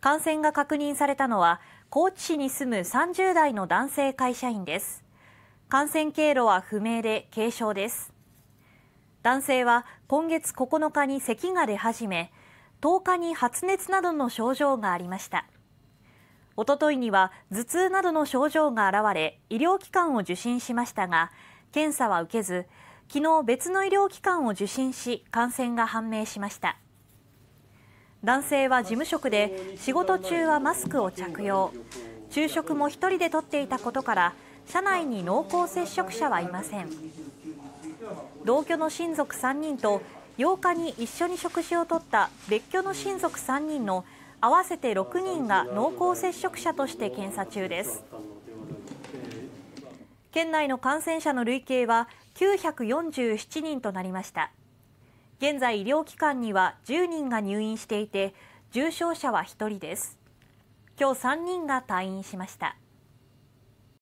感染が確認されたのは高知市に住む30代の男性会社員です感染経路は不明で軽症です男性は今月9日に咳が出始め10日に発熱などの症状がありましたおとといには頭痛などの症状が現れ医療機関を受診しましたが検査は受けず昨日別の医療機関を受診し感染が判明しました男性は事務職で仕事中はマスクを着用昼食も1人でとっていたことから車内に濃厚接触者はいません同居の親族3人と8日に一緒に食事をとった別居の親族3人の合わせて6人が濃厚接触者として検査中です県内の感染者の累計は947人となりました現在医療機関には10人が入院していて重症者は1人です今日3人が退院しました